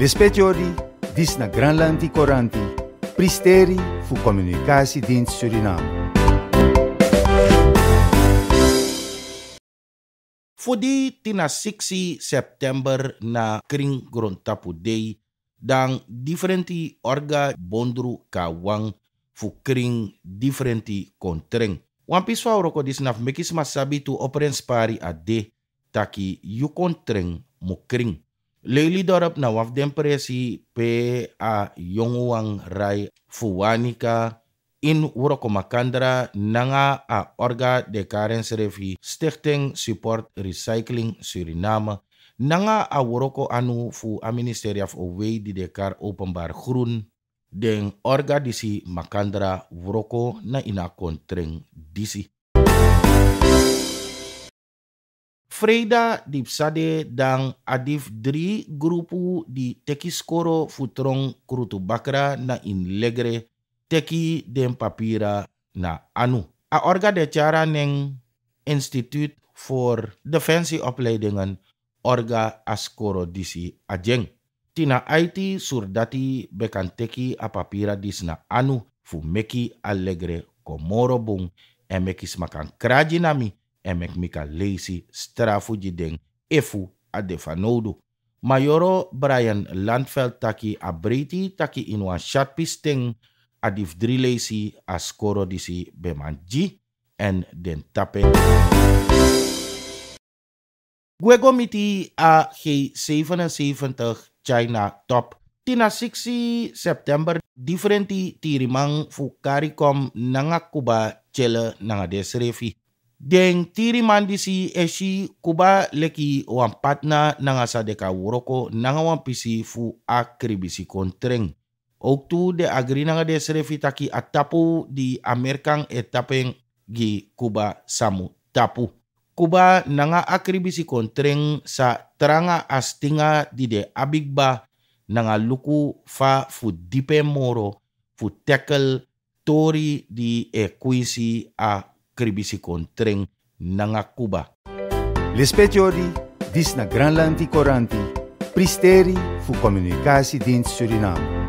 Les Petjordi, vis na Grandlanti Coranti, Pristeri fu comunicasi din Suriname. Fudi tina 6 September na kring Grontapu Day dan differenti orga bondru kawang fu kring differenti kontreng. Wampis fa roko disnaf mekis masabi tu operens pari ade taki yu kontreng mu kring. Lelydorp na nou, waf pe a jongwang rai fuwanika in Makandra nanga a orga de Karens Stichting Support Recycling Suriname nanga a Uroko anu fu a Ministerie of Owei di dekar openbaar groen den orga disi Makandra Uroko na ina kontreng disi. Freda dipsade dan adif dri grupu di teki skoro futrong kurutu bakra na in legre teki den papira na anu. A orga de cara neng Institute for Instituut voor Defensieopleidingen orga askoro disi ajeng. Tina Aiti surdati bekan teki a papira disna anu fu meki alegre komoro bung emekis makan En mek mika leisi strafu di efu adefa nodu. Mayoro Brian Landfeld taki abreti taki inwa shatpis ting adif dri lazy askoro disi bemanji en den tape. Gwego miti a G77 China top. Tina 6 September differenti tirimang fu karikom nanga kuba chele desrefi. Deng tiri mandi si eshi kuba leki wan patna nanga sadeka woroko nanga wan pisi fu akribisi kontreng. Oktu de agri nanga de serefi taki atapu di Amerikan etapeng gi kuba samu tapu. Kuba nanga akribisi kontreng sa teranga astinga di de abigba nanga luku fa fu dipe moro fu tekel tori di ekuisi a kribisi kontreng nangakuba. Cuba. dis na Granlandi Coranti, pristeri fu comunicasi din Suriname.